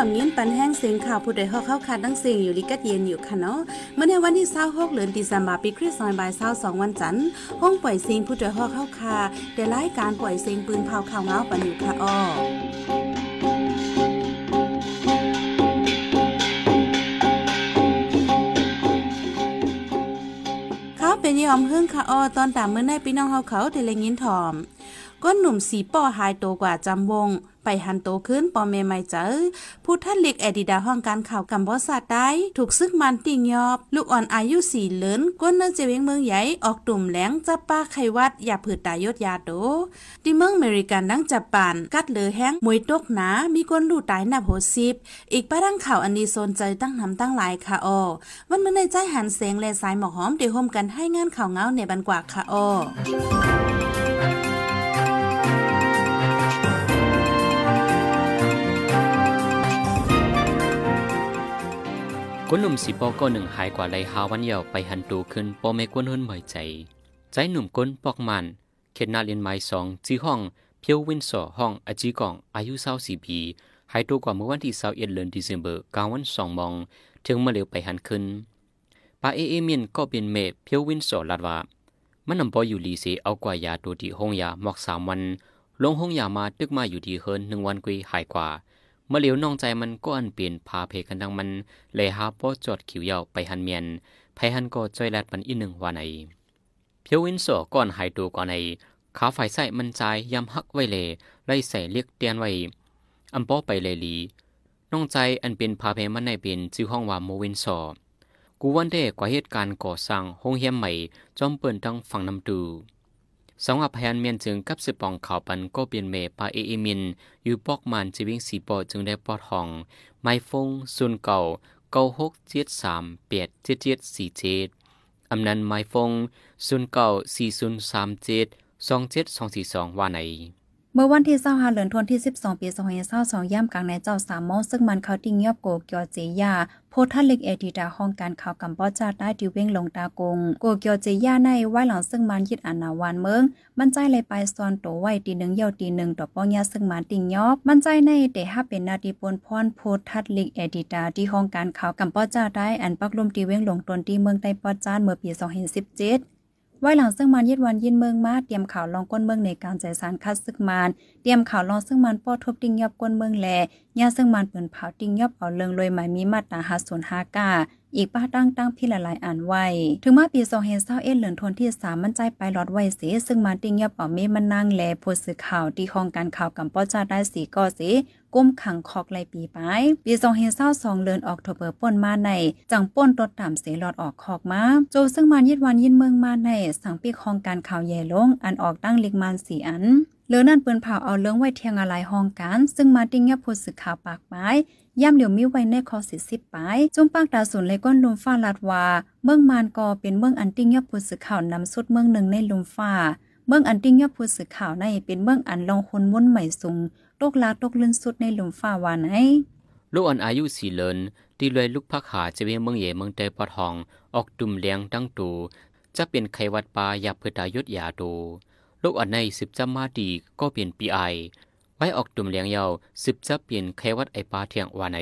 อมยินปันแห้งเสียงข่าวผู้ใดหอกเข้าคาตั้งเสียงอยู่ลิกัดเย็นอยู่ค่ะเนาะเมื่อในวันที่เศร้าหกเดือนตัสาาบาปีคริสต์ยเศร้าสองวันจันทร์ห้องปล่อยเสียงผู้ใดหอกเข้าคาแด่รายการปล่อยเสียงปืนเผาข่าวเงาปันอยู่ค่ะอ้อเขาเป็นยอมเฮิ่งค่ะอ๋อตอนตามเมื่อในพี่น้องเฮาเขาเทเลยยินถ่อม ก้นหนุ่มสีป้อหายโตกว่าจำวงไปหันโตขึ้นปอมเมไม่เจอผู้ท่านเล็กแอดิดาห้องการข่าวกัมบอสาได้ถูกซึกมันติงยอบ ลูกอ่อนอายุสี่เลินก้นเนื้อเจวิงเมืองใหญ่ออกตุ่มแหลง จับป้าไขวัด อย่าผืดตายยศยาโดที่เมืองอเมริกันดังจับปาน กัดเลอแห้ง มวยตกหนามีก้นลูตายหนับัวสิบอีกป้าดังข่าวอันนี้โซนใจตั้งนำตั้งหลายค่ะออวันเมื่อในใจหันเสียงแลสายหมอกหอมเดี๋ยวโฮมกันให้งานข่าวเงาในบันกว่าค่ะออคนหนุ่มสีปอก็หนึ่งหายกว่าไรฮาวันเยาไปหันตูขึ้นปอเมกวนหุ่นหมอยใจ ใจหนุ่มก้นปอกมันเขตนาเลียนไม้สองจีห้อง เพียววินสอห้องอจีกองอายุเศร้าสี่ปีหายตัวกว่าเมื่อวันที่เศร้าเอ็ดเดือนดิเซมเบอร์กลางวันสองมองถึงมาเร็วไปหันขึ้นปาเอเอเมียนก็เป็นเมเพียววินสอลาดว่ามันนำปออยู่ลีเซเอากว่ายาตัวที่ห้องยาหมอกสามวันลงห้องยามาตึกมาอยู่ดีเฮินหนึ่งวันกุยหายกว่าเมื่อเหลียวน้องใจมันก็อันเปลี่ยนพาเพกันดังมันเลยหาป้อจอดขิวเยาไปหันเมียนไพหันก็จอยแลดมันอีหนึ่งวันในเพียววินสอก่อนหายดูก่อนในขาฝ่ายใส่มันใจยำฮักไว้เลย ไล่ใส่เรียกเตียนไว้อัมป้อไปเลยลีน้องใจอันเป็นพาเพมันในเป็นชื่อห้องว่าโมวินสอกูวันเดกว่าเหตุการณ์ก่อสร้างโรงเฮียนใหม่จอมเปิ่นทั้งฝั่งน้ำดูสองอบพยันเมียนจึงกับสิปองข่าวปันก็เปลี่ยนเมปาเอเอมิน อยู่ปอกมันจิวิงสีปอจึงได้ปอดห้อง ไม้ฟงซุนเก่าเก้าหกเจ็ดสามเปียดเจ็ดเจ็ดสี่เจ็ดอำนันไม้ฟงซุนเก่าสี่ซุนสามเจ็ดสองเจ็ดสองสี่สองว่าไหนมื่อวันที่2าเลือนทวนที่ 12 ปี2022ย่ำกลางในเจ้าสามมงซึ่งมันเขาติ่งยอบโกเกียวเจียา โพธาเล็กเอดีดาห้องการข่าวกัมพูชาได้ดิเว้งลงตากงโกเกียวเจียาในไหวหลังซึ่งมันยึดอนาวันเมือง มันใจเลยไปซอนโตไหวตีหนึ่งเยาวตีหนึ่งต่อป้องยา ซึ่งมันติงยอบ มันใจในเดห้าเป็นนาทีปนพรโพธาเล็กเอดีดาที่ห้องการข่าวกัมพูชาได้อันปักลุมตีเว้งลงตนที่เมืองไต้ปอจานเมื่อปี2017ไว้หลังซึ่งมันย็ดวันยินเมืองมา เตรียมข่าวลองก้นเมืองในการแจสารคัดซึกมันเตรียมข่าวลองซึ่งมันป้อทบดิ้งยับก้นเมืองแลย่าซึ่งมันเปินเผาติ้งยอบเอาเลิงเลยหมายมีมาตราหาส่วนหากาอีกป้าตั้งตั้งพี่ละลายอ่านไว้ถึงมาปีสองเฮนเศร้าเอ็ดเหลือนทนที่สามมันใจไปลอดไว้เสซึ่งมาติ้งยอบเอาเมมันนั่งแลผู้สื่อข่าวที่ห้องการข่าวกับป้อจ้าได้สีก็อเสีก้มขังคอกไรลปีไป ปีสองเฮนเศร้าสองเลือนออกทเปอ่์ป้นมาในจังป้นตดต่ำเสหลอดออกคอกมาโจซึ่งมันยิดวันยินเมืองมาในสั่งปีคห้องการข่าวแย่ลง อันออกตั้งเล็กมันสีอันเลือนั่นเปินเผาเอาเลื้งไว้เทียงอะไรห้องกันซึ่งมาติ้งยับผู้สื่อข่าวปากไม้ย่ำเหลียวมิไว้ในคอสิสิบไปจุ่มปากดาสุนเลยก้นลุมฟ้าลาดว่าเมืองมานกอเป็นเมืองอันติ้งยับผู้สื่อข่าวนำสุดเมืองหนึ่งในลุมฟ้า เมืองอันติ้งยับผู้สื่อข่าวในเป็นเมืองอันลองคนม้วนใหม่สูงตกลาตกลื่นสุดในลุมฟ้าวานไยลูกอันอายุสี่เลินตีเลยลูกพักหาจะเป็นเมืองเย่เมืองเตยปะทอง ออกดุมเลี้ยงตั้งตูจะเป็นไขวัดปลายาเพื่อตายุดยาดูลูกอันในสิบจำมาดีก็เปลี่ยนปีไอไว้ออกดุมเลี้ยงเยาสิบจะเปลี่ยนแควัดไอปลาเทียงวานใน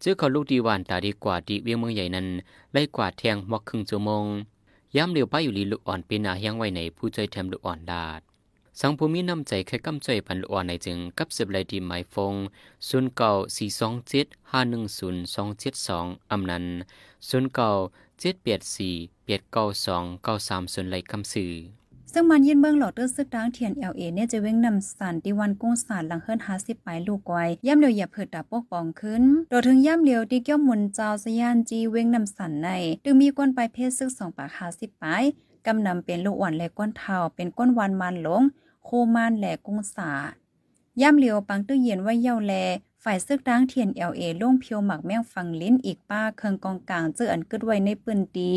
เจ้าเขาลูกดีวานตาดีกว่าดีเวียงเมืองใหญ่นั้นไล่กว่าแทงมอกครึ่งชั่วโมงย้ำเียวปอยู่ลีลูกอ่อนปีนาเฮียงไว้ในผู้ใจแทมลูกอ่อนดาด สังภูมิน้ำใจแค่กำใจพันลูกอ่อนในจึงกับเสบบลยดีหมายฟงศูนย์เก่าสี่สองเจ็ดห้าหนึ่งศูนย์สองเจ็ดสองอำนันศูนย์เก่าเจ็ดเปียดสี่เปียดเก้าสองเก้าสามศูนย์ไลคำสื่อซึ่งมันยินเมืองหลอดเตอร์ซึกดังเทียนเอลเอเนี่ยจะเว้งนำสันติวันกุ้งสารหลังเฮิรนฮาสิไปลูกไว้ย่ำเดียวอย่าเผิดดาปกป้องขึ้น โดยถึงย่ำเดียวที่เกี่ยวมุนเจ้าสยานจีเว้งนำสันในดึงมีก้นไปเพศซึกสองปากฮาสิไปกำนำเป็นลูกอ่อนและก้นเทา เป็นก้นวานมันหลง โคมันแหลกุ้งสา ย่ำเลียวปังตื้อเย็นว่าเย่าแลฝ่ายซึกดังเทียนเอลเอล่งเพียวหมักแมงฟังลิ้นอีกป้าเคืองกองกลางเจออันกึดไว้ในปืนตี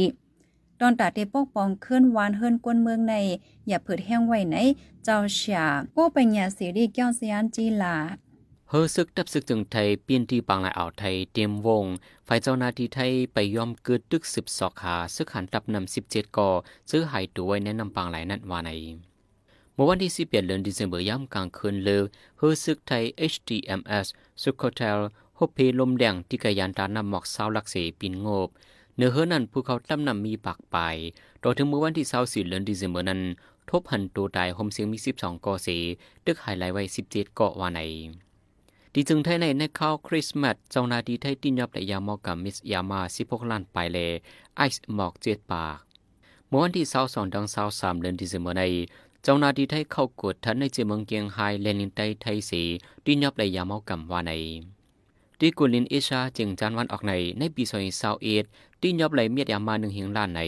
ดอนตาเตปกปองเคลื่อนวานเฮินกวนเมืองใน อย่าเผิดแห้งไว้ไหนเจ้าเสียโก้ปัญญาเสียดีแก้วียนจีลา เฮอซึกดับซึกถึงไทยเปียนที่ปางลายอ่าวไทยเตรียมวง ฝ่ายเจ้าหน้าที่ไทยไปยอมเกิดตึกสิบสอกขาซึกหันตับนำสิบเจ็ดก่อซื้อหายตัวไว้แนะนำปางลายนั่นว่าในเมื่อวันที่สิบเอ็ดเดือนธันวาคมย่ำกลางคืนเลือเฮอซึกไทย HTMS สุขโคเทลฮบเพลมแดงที่กยานตานำหมอกสาวลักเสปินงบเนื้อเฮอนั่นผู้เขาตั้มนำมีปากไปต่อถึงเมื่อวันที่เศราสี่เดือนดีเซมเบอร์นั้น ทบหันตัวตายโฮมเสียงมีสิบสองกอเสดึกหายไหลไว้สิบเจ็ดเกาะวานในดีจึงไทยในในข้าวคริสต์มาสเจ้านาดีไทยตินยอบและยามอกกับมิสยามาสิพกล้านไปเลไอซ์หมอกเจ็ดปาก เมื่อวันที่เศราสองดังเศราสามเดือนดีเซมเบอร์ใน เจ้านาดีไทยเข้ากดทันในเจเมืองเกียงไฮเลนินไตไทยสีตินยอบและยามอกกับวานในตีกุลินเอชาจึงจานวันออกในในปีซอยซาเอดที่ยอบไหลเมียดยามาหนึ่งเหิงล้านใน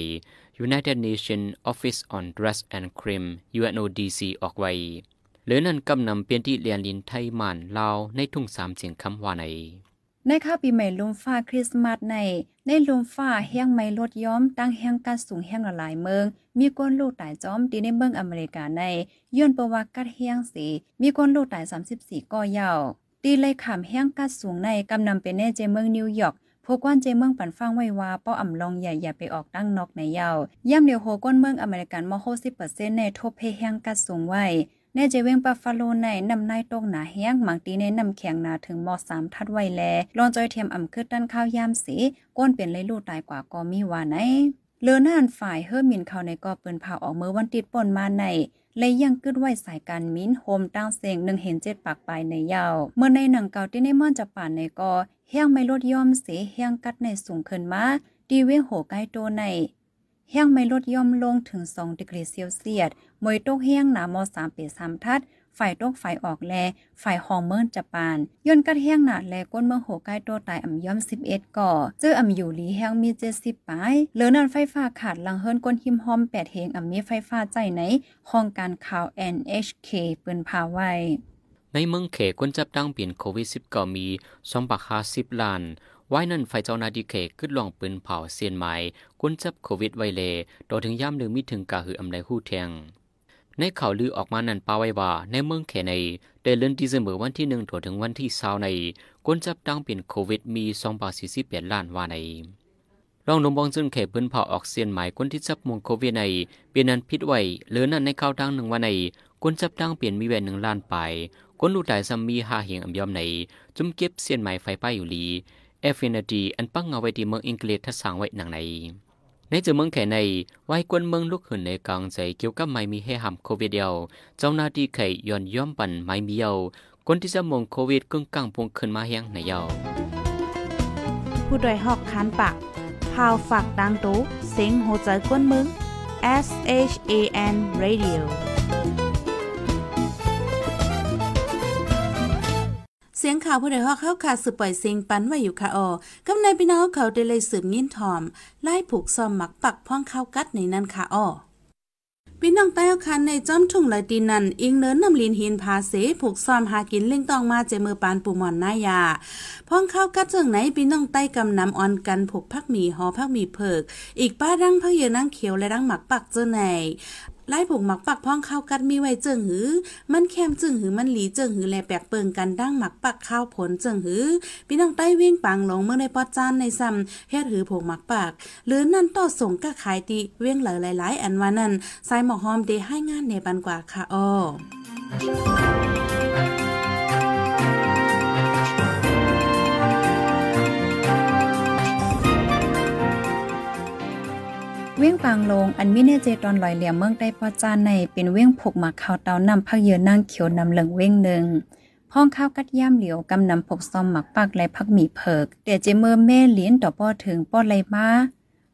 United Nations Office on Dress and Cream UNODC ออกไว้หรือนั่นกำนำเปลี่ยนที่เรียนลินไทยมาน ลาว ในทุ่งสามเสียงคำว่าใน ในข้าปีใหม่ลุมฟ้าคริสต์มาสใน ในลุมฟ้าแห้งไม้ลดย้อมตั้งแห้งการสูงแห้งละลายเมือง มีก้นลูกตายจอมดีในเมืองอเมริกาในย้อนประวัติกัดแห้งสีมีก้นลูกตาย 34ก่อยาวตีเลยขามแห้งกัดสูงในกำนำไปแน่เจเมืองนิวยอร์กพวกว่านเจเมืองปันฟังไว้ว่าเป้าอ่ำลองใหญ่อย่าไปออกตั้งนอกในยาวย่ำเดียวโหก้นเมืองอเมริกันมอโฮสิบเปอร์เซ็นต์ในทบเพแห้งกัดสูงไว้ แน่เจเวงปาฟาโลในนำนายตรงหนาแห้งหมังตีในนำแข็งหนาถึงมอสามทัดไว้แลลองจอยเทียมอ่ำคืดด้านข้าวยามสีก้นเปลี่ยนเลยลูดตายกว่าก็มีว่าไหนเลือน่านฝ่าย เฮอร์มินเขาในก็เปินเผาออกเมื่อวันติดป่นมาในเลยยังกึดไว้ สายการมินโฮมตั้งเสียงหนึ่งเห็นเจ็ดปากปลายในยาว เมื่อในหนังเก่าที่ในม่อนจะป่านในกอเฮียงไม่ลดย่อมเสียเฮียงกัดในสูงขึ้นมาดีเวงโหใกล้โตในเฮียงไม่ลดย่อมลงถึงสองดีกรีเซลเซียสมวยตกเฮียงหนามอมเปสามทัดฝ่ายโตกฝ่ายออกแลฝ่ายฮอร์เมนจะปานย่นกระเทียงหนาแลก้นเมืองโหใกล้ตัวตายอ่ำย่อม 11 ก่อ เจออ่ำอยู่ลีแห้งมี 70ปลายเหลือนันไฟฟ้าขาดลังเฮิรนก้นหิมหอม8เฮงอ่ำมีไฟฟ้าใจไหนห้องการข่าว NHK เปิ้นพาไว้ ในเมืองเขคนจับดังเปลี่ยนโควิด -19 มีส5 0หาสิบล้าน ไว้นั่นไฟเจ้านาดีเขขึ้นลองปืนเผาเซียนไม้กุนจับโควิดไวเลต่อถึงย่ำหรือมิถึงกาหืออำไดหู้แทงในข่าวลือออกมานั่นปาไว้ว่าในเมืองเคในเดือนดีเซมเบอร์วันที่หนึ่งถึงวันที่สาวในคนจับตังเป็นโควิดมีสองบาทสี่สิบแปดล้านว่าในรองนมบองซึ่งเขตพื้นเผาออกเสียนหมายคนที่จับมงโควิดในเปลี่ยนนั้นพิษไว้หรือนั่นในข่าวดังหนึ่งว่าในคนจับตังเปลี่ยนมีแหวนหนึ่งล้านไป คนลูกายซัมมีหาเหงอัมยอมในจุ่มเก็บเสียนหมายไฟป้ายอยู่ลีเอฟเฟนดีอันปั้งเอาไว้ที่เมืองอังกฤษทัศสังไว้หนังในในจุดเมืองแข่ในไว้กวนเมืองลุกขึ้นในกลางใจเกี่ยวกับไม่มีให้หำโควิดเดียว เจ้าหน้าที่ไข่ย้อนย้อมปั่นไม่มีเยาคนที่จะมองโควิดกึ่งกลางพวงขึ้นมาเฮ้งในเยาผู้ดยหอกคานปาก พาวฝากดังตู้เซ็งโหใจกวนเมือง S H A N Radio เสียงข่าวผู้ใดฮอกเข้าขาสืบปล่อยเสียงปัน ไว้ อยู่ค่ะออกำในพี่น้องเขาได้ เลยสืบยินทอม ไล่ผูกซอมหมักปัก พ่องเข้า กัด ใน นั้นค่ะออพี่น้องใต้คันในจอม ทุ่งลอยตีนันอิงเนินนำลินหินพาเส ผูกซ้อมหากินเล่งตองมาเจมือปานปูหมอนนายา พ้องข้าวกัดเจิงไหนพี่น้องใต้กำนำออนกันผูกพักหมีหอพักหมีเพิก อีกป้ารังพักเยนั่งเขียวและรังหมักปักเจ้าไหนไล่ผงหมักปักพ้องข้าวกัดมีไว้เจิงหือ มันแคมจึงหือมันหลีเจิงหือแลแปกเปิงกันดั้งหมักปักข้าวผลเจิงหือพี่น้องใต้วิ่งปังหลงเมื่อในปอจานในซ้ำเฮ็ดหือผงหมักปาก หรือนั่นต่อส่งก็ขายตีเวียงหลายหลายอันว่านั่นสายหมอกหอมเดให้งานในบันกว่าค่ะอ้อเว้งปางลงอันมีเนเจตอนลอยเหลี่ยมเมืองได้พอจานในเป็นเว้งผูกหมากขาวเตานำพักเยือนั่งเขียวนำเหลืองเว้งหนึ่งพ้องข้าวกัดย่ามเหลียวกำนำผกซอมหมักปากไรพักหมี่เผิกเดี๋ยวเจเมอร์แม่เลี้ยนต่อป้อถึงป้อไรมา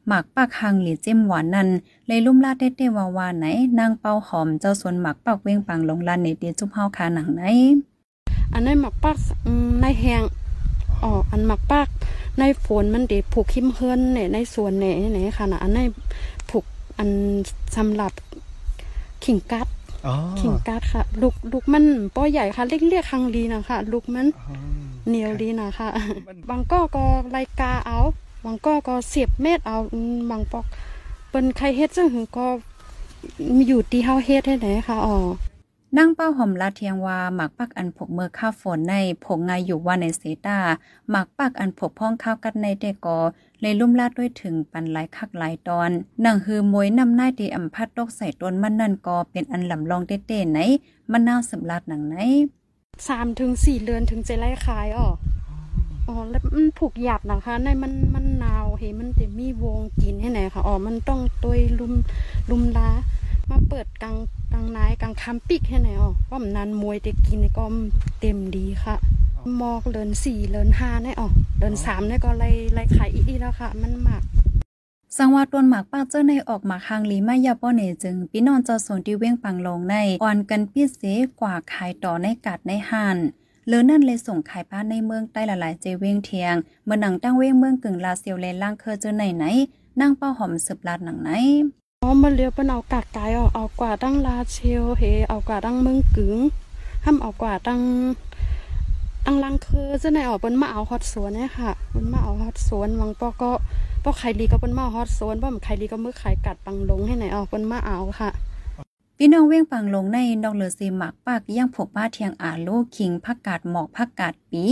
หมักปากหางหรือเจ้มหวานนั่นเลยลุ่มลาดเด้เตวาวาไหน นางเป้าหอมเจ้าส่วนหมักปากเว้งปังลงลานในเดียจุ่มเฮาคาหนังไหนอันนั้นหมักปากในแหงอ๋ออันหมักปากในฝนมันเดผูกขิมเฮือนเนี่ยในสวนเนี่ยเนี่ยค่ะนะอันในผูกอันสำหรับขิงกัดขิงกัดค่ะลูกลูกมันป้อใหญ่ค่ะเล็กเรียกคังดีนะคะลูกมันเหนียวดีนะคะบางก็ก็ไลกาเอาบางก็ก็เสียบเม็ดเอา บางปอกเป็นใครเฮ็ดซึ่งก็อยู่ตีเฮาเฮ็ดให้ไหนค่ะอ๋อนั่งเป้าหอมลาเทียงว่าหมักปักอันผกเมื่อข้าวฝนในผงงายอยู่ว่าในเซตาหมักปักอันผกพ้องข้าวกัดในเดกอ เลยลุ่มลาดด้วยถึงปันหลายคักหลายตอนนั่งฮือมวยนำหน้าดีอัมพัดตกใส่ต้นมันนั่นกอเป็นอันลำลองเต้ๆไหน มันน่าสำลาดหนังไหนสามถึงสี่เดือนถึงจะไล่ขายอ๋ออ๋อแล้วมันผูกหยาบนะคะ ในมันมันนาวเห็นมันจะมีวงกินให้ไหนค่ะอ๋อมันต้องตัวลุมลุมลามาเปิดกลางางนายกลางคำปิกให้ไหนอ๋อว่ามนันมวยเด็กกินก็เต็มดีค่ะ มอกเลินสี่เลินห้าเนี่ยอ๋อเลินสามเนี่ยก็ไล่ไล่ขายอีกแล้วค่ะ มันหมัก สังวาตวนหมากป้าเจ้าในออกหมากฮางลีมายาป้อเนจึง พี่นอนเจะสวนที่เวียงปังลงในอ่อนกันพี่เสกว่าขายต่อในกัดในห่านเลือนั่นเลยส่งขายป้าในเมืองใต้หลายๆเจเวียงเทียงเมื่อหนังตั้งเวียงเมืองกึ่งลาเซียวเลนล่างเคอเจอไหนไหนนั่งเป้าหอมสืบลาดหนังไหนอ๋อมาเลี้ยวเป็นเอากากกายออก เอากว่าตั้งลาเชลเฮ เอากว่าตั้งมึงกึ๋งห้ามเอากว่าตั้งตั้งลังคือจะไหนออกเป็นมาเอาฮอตสวนเนี่ยค่ะ เป็นมาเอาฮอตสวนวังปอก็ปอไข่ลีก็เป็นมาฮอตสวนปาอมไข่ลีก็มือไข่กัดปังลงให้ไหนออกเป็นมาเอาค่ะ พี่น้องเว้งปังลงในดอกเลือซีหมักปากย่างผบบ้าเทียงอาลูกคิงผักกาดหมอกผักกาดปี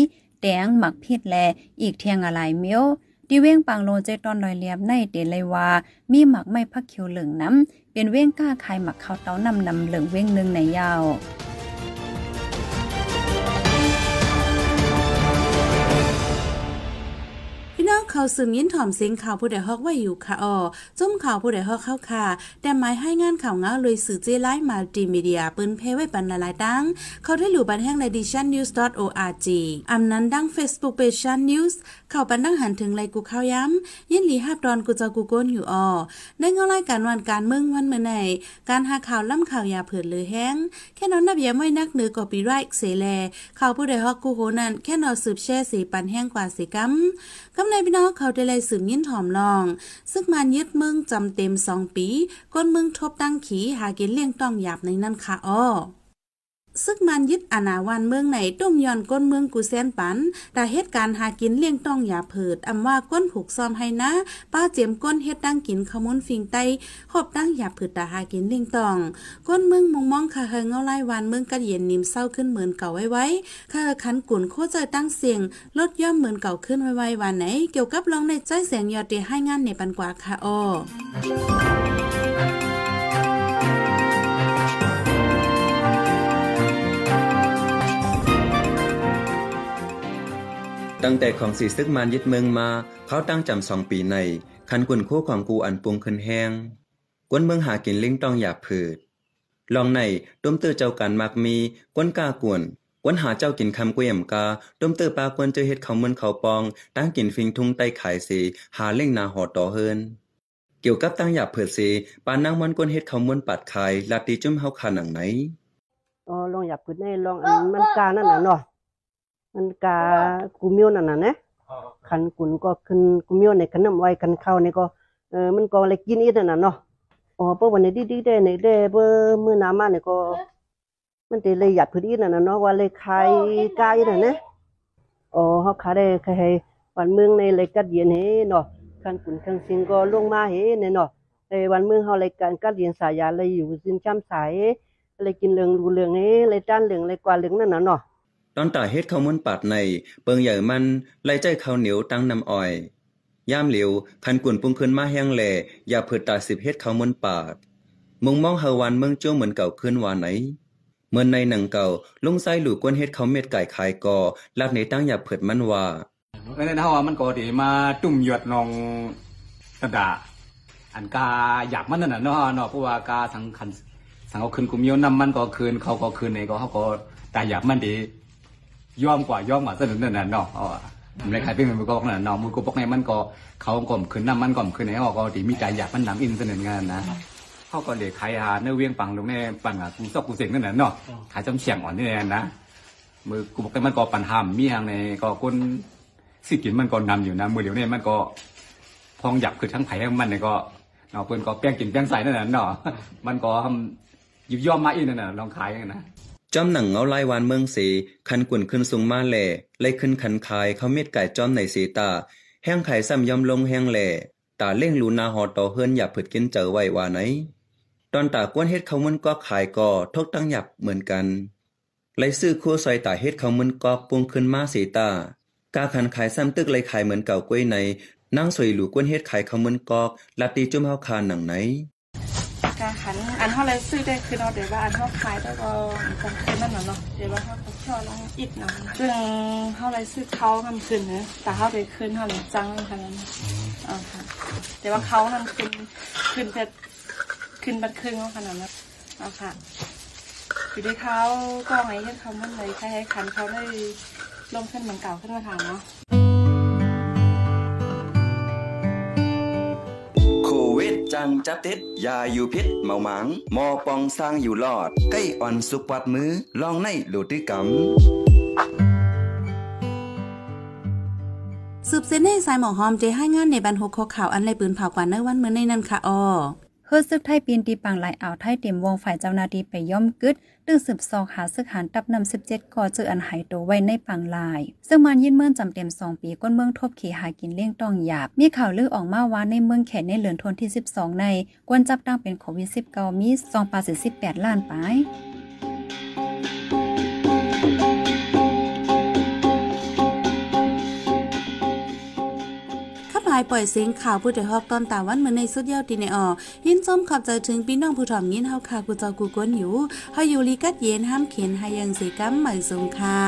แดงหมักเพชรแลอีกเทียงอะไรเมียวดีเว้งปังโลเจตอนลอยเลียบในเดเลยว่า มีหมักไม่พักเขียวเหลืองน้ำ เป็นเว้งก้าคายหมักข้าวเต้านำนำเหลืองเว้งหนึ่งในยาวขขาซึมยินถ่อมเสียงข่าวผู้ใดฮอกไว้อยู่ค่ะอ๋อจมข่าวผู้ใดฮอกเข้าค่ะ แต่หมายให้งานข่าวเงาเลยสื่อเจไลมาดิมีเดียปืนเพไว้ปันละลายตั้ง เขาได้หลู่บันแห้งในดิชันนิวส์ .org อำนั้นดังเฟ c บุ๊กเ p ชั e นนิวส์เข้าปันดังหันถึงไลกูข้าวย้ำยินหลีฮับดอน กูจะกูโกนอยู่อ๋อในเงาไล่การวันการเมืองวันเมื่อไหนการหาข่าวล่ำข่าวยาเผื่อเลยแห้ง แค่นอนนับยามไว้นักเหนือกอบีไรเสแลข่าวผู้ใดฮอกกูโหนั่นแค่นอนสืบแช่สีปันแห้งกว่าสีกัมกำไรพี่น้องเขาได้ไล่สืบยินหอมลอง ซึ่งมันยึดมืองจำเต็มสองปีก้นมืองทบตั้งขีหากินเลี้ยงต้องหยาบในนั่นค่ะอ้อซึงมันยึดอนาวันเมืองไหนต้มย้อนก้นเมืองกูเซนปัน แต่เหตุการหากินเลี้ยงต้องอย่าเผิดอำว่าก้นผูกซ้อมให้นะ ป้าเจียมก้นเฮ็ดตั้งกินขมุนฟิงไตหอบตั้งอย่าเผิดแต่หากินเลี้ยงต้อง ก้นเมืองมองมองคาเฮงเอาไล่วันเมืองกรดเย็นนิ่มเศร้าขึ้นเหมือนเก่าไว้ไว้คาะขันกุนโคใจตั้งเสียง ลดย่อมเหมือนเก่าขึ้นไว้ไว้วันไหน เกี่ยวกับลองในใจเสียงยอดเดีให้งานในปันกว่าคาออตั้งแต่ของสีซึกมานยึดเมืองมา เขาตั้งจำสองปีในคันกุนคู่ของกูอันปุงขึ้นแห้งกวนเมืองหากินลิงต้องหยาบผืดลองในต้มเตื้อเจ้ากันมักมีกวนกากวนกวนหาเจ้ากินคำกุยมกาต้มเตื้อปลากวนเจอเฮ็ดเขาเมือนเขาปอง ตั้งกินฟิงทุงไตไขายสี หาเล่งนาหอต่อเฮินเกี่ยวกับตั้งหยาบเผืดสี ปานนางมันกวนเฮ็ดเขาเมือนปัดขายลาตีจุ่มเฮาขาหนังไหนอ๋อลองหยาบผืดในลองอันมันกานั่นน่ะเนาะมันกากุเมียวนั่นน่ะนะขันกุนก็ขึ้นกุเมียวในขันน้ำไว้ขันข้าวในก็เออมันก็เลยกินอีกนั่นน่ะเนาะอ๋อเราะวันนี้ดีๆได้ในได้เปิเมื่อน้ำามาเนี่ยก็ มันจะเลยหยาดพื้นอีกนั่นน่ะเนาะว่าเลยคายกายนั่นนะอ๋อเขาขาได้คายวันเมืองในเลยกัดเย็นเฮเนาะ ขันกุนขันสิงก็ลงมาเฮ้่เนาะในวันเมืองเขาเลยกันกัดเย็นสายาเลยอยู่ซินจ้ำสายเลยกินเหลืองรูเหลืองเฮเลยจ้านเหลือง เลยกว่าเหลืองนั่นน่ะเนาะตอนตาเฮ็ดข้าวมุนปาดใน เปิงใหญ่มันไล่ใจข้าวเหนียวตั้งน้ำอ้อยย่ามเหลียวพันกุ่นปุ้งขึ้นมาแห้งแลอย่าเผิดตาสิบเฮ็ดข้าวมุนปาดมึงมองเฮาวันเมืองจ้วเหมือนเก่าขึ้นวานไหน เหมือนในหนังเก่าลุงไส้หลู่กวนเฮ็ดข้าวเม็ดไก่ขายกอลาดในตั้งอย่าเผิดมันว่าเอ้นั่นเฮามันก็ดีมาจุ่มหยดนองตะดาอันกาอยากมันนั่นน่ะเนาะเนาะเพราะว่ากาสังคันสังเอาคืนกุมโยนำมันก็คืนเขาก็คืนในก็เฮาก็ตาอยากมันดีย่อมกว่าย่อมกว่าสนุนนั่นน่ยเนาะอาอไมขายเป็นมือก็ขนาดน้องมือก็อกในมันก็เขาก่อมขึ้นน้ำมันก่อมขึ้นในออกก็ดีมีใจอยากมันนำอินเสนองานนะ เขาก็เลยขายหาเนื้อเวียงปังลงในปังอ่ะกูซอกกูเสียงนั่นน่ะเนาะ ขายจำเฉียงอ่อนนี่แน่นะมือกูบอกในมันก็ปันหามมีทางในก็กนสิกินมันก็นำอยู่นะมือเดี๋ยวนี้มันก็พองหยับคือทั้งไผ่ทั้งมันเนี่ยก็เนาะเพื่อนก็แป้งกินแป้งใส่นั่นน่ะเนาะ มันก็ทำยิบย่อมมาอีกนั่นน่ะลองขายกันนะจอมหนังเงาไล่วานเมืองสีคันกวนขึ้นสูงมาแหล่ไล่ขึ้นขันคายเขาเม็ดไก่จอมในสีตา แห้งไข่ซ้ำย่อมลงแห้งแหล่ตาเล่งลูนาหอต่อเฮือนอย่าผึดกินเจอไว้วาาไหน ตอนตากวนเฮ็ดเขามันก็ขายก่อทกตั้งหยับเหมือนกันไล่ซื้อคั่ซอยตาเฮ็ดเขามันก็ปวงขึ้นมาสีตากาขันขายซ้ำตึกไล่ขายเหมือนเก่ากล้วยใน นั่งสวยหลูกวนเฮ็ดขายเขามันกอกลาตีจุ่มเฮาคานหนังไหนาคันอันเท่าไรซื้อได้คือเราเดี๋ยวว่าอันเท่าขายแล้วก็จป็คนนั่นหรอเนาะเดี๋ยวว่าเขาชอบลองอิดเนาะซึ่งเท่าไรซื้อเขามำนคืนเนาะแต่เท่าไปคืนเท่าไรจังขนาดนั้นอ๋อค่ะเดี๋ยวว่าเขามำนคืนคืนเพชรคืนบัดค่งเขาขนาดนั้นอ๋อค่ะอยู่ด้วยเขาก็ไงเห็เขามันเลยใช้ให้คันเขาได้ลงเส้นเหมือนเก่าขึ้นมาถามเนาะวิดจังจับติดยาอยู่พิษเมาหมังมอปองสร้างอยู่หลอดใกล้อ่อนสุกปัดมือ ลองในหลุดติกำสืบเส้นในสายหมอหอมเจให้งานในบรรหกข้อข่าวอันไรปืนเผากว่าในวันเมื่อในนั้นค่ะอ้อเฮือซึกไทยปีนตีปังไหลอ่าวไทยเต็มวงฝ่ายเจ้านาดีไปย่อมกึดตึงสืบซอกหาซึกหารตับนเจ17ก่อเจออันหายตัวไว้ในปังลายซึ่งมันยินเมื่อจำเต็ม 2 ปีก้นเมืองทบขี่หากินเลี้ยงต้องหยาบมีข่าวลือออกมาว่าในเมืองแขนในเหลือนทนที่ 12 ในกวนจับตั้งเป็นโควิด19มี2ปา18ล้านไปายปล่อยเสียงข่าวผู้ใดหอบตอนตาวันเหมือนในสุดเยาวตีในออยินส้มขอบใจถึงพี่น้องผู้ถ่อมยินเฮาค่ะกูจอกูกวนอยู่ เฮาอยู่ลีกัดเย็นห้ามเขียนให้ยังสีกัมใหม่สงค่ะ